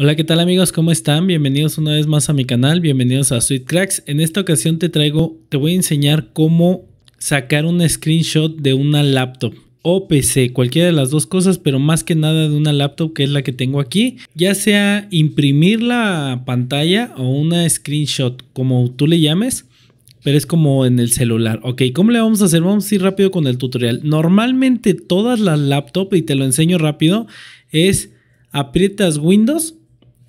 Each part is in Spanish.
Hola, ¿qué tal amigos? ¿Cómo están? Bienvenidos una vez más a mi canal, bienvenidos a Sweet Cracks. En esta ocasión te traigo, te voy a enseñar cómo sacar un screenshot de una laptop o PC, cualquiera de las dos cosas, pero más que nada de una laptop que es la que tengo aquí, ya sea imprimir la pantalla o una screenshot, como tú le llames, pero es como en el celular. Ok, ¿cómo le vamos a hacer? Vamos a ir rápido con el tutorial. Normalmente todas las laptops, y te lo enseño rápido, es aprietas Windows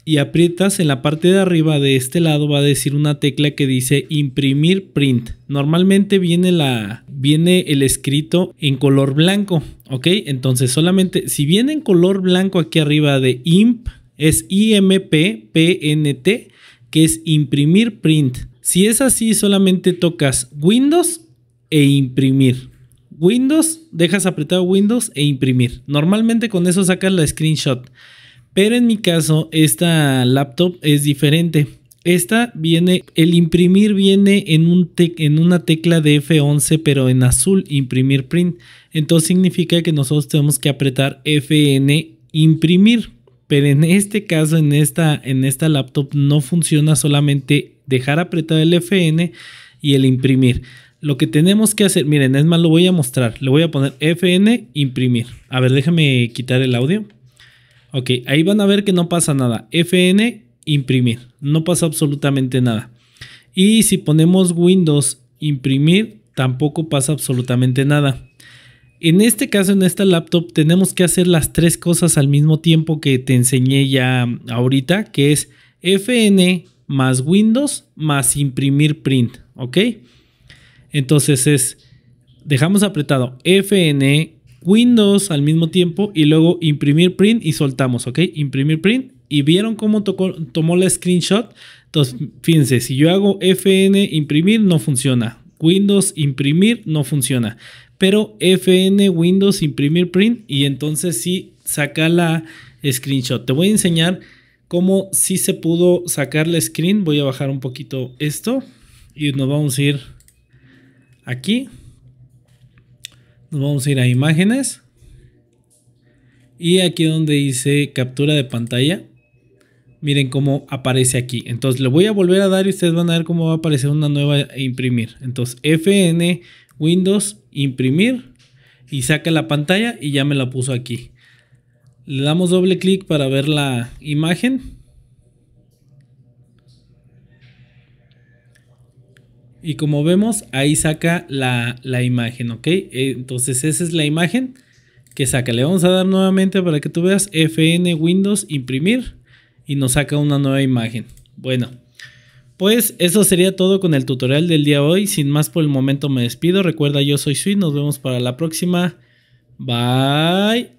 y aprietas en la parte de arriba de este lado va a decir una tecla que dice imprimir print. Normalmente viene la viene el escrito en color blanco, ¿ok? Entonces solamente si viene en color blanco aquí arriba de imp es imp pnt que es imprimir print. Si es así solamente tocas Windows e imprimir. Windows, dejas apretado Windows e imprimir. Normalmente con eso sacas la screenshot. Pero en mi caso, esta laptop es diferente. Esta viene, el imprimir viene en, un en una tecla de F11, pero en azul, imprimir print. Entonces significa que nosotros tenemos que apretar FN imprimir. Pero en este caso, en esta, en esta laptop, no funciona solamente dejar apretado el FN y el imprimir. Lo que tenemos que hacer, miren, es más, lo voy a mostrar. Le voy a poner FN imprimir. A ver, déjame quitar el audio. Ok, ahí van a ver que no pasa nada. FN, imprimir. No pasa absolutamente nada. Y si ponemos Windows, imprimir, tampoco pasa absolutamente nada. En este caso, en esta laptop, tenemos que hacer las tres cosas al mismo tiempo que te enseñé ya ahorita, que es FN más Windows más imprimir print, ¿ok? Entonces es, dejamos apretado FN Windows al mismo tiempo y luego imprimir print y soltamos, ¿ok? Imprimir print y vieron cómo tocó, tomó la screenshot. Entonces, fíjense, si yo hago FN imprimir no funciona. Windows imprimir no funciona. Pero FN Windows imprimir print y entonces sí saca la screenshot. Te voy a enseñar cómo si se pudo sacar la screen. Voy a bajar un poquito esto y nos vamos a ir aquí. Nos vamos a ir a imágenes. Y aquí donde dice captura de pantalla. Miren cómo aparece aquí. Entonces le voy a volver a dar y ustedes van a ver cómo va a aparecer una nueva e imprimir. Entonces FN Windows imprimir y saca la pantalla y ya me la puso aquí. Le damos doble clic para ver la imagen Y como vemos, ahí saca la, la imagen, ¿ok? Entonces esa es la imagen que saca. Le vamos a dar nuevamente para que tú veas FN Windows imprimir y nos saca una nueva imagen. Bueno, pues eso sería todo con el tutorial del día de hoy. Sin más por el momento me despido. Recuerda, yo soy Sui. Nos vemos para la próxima. Bye.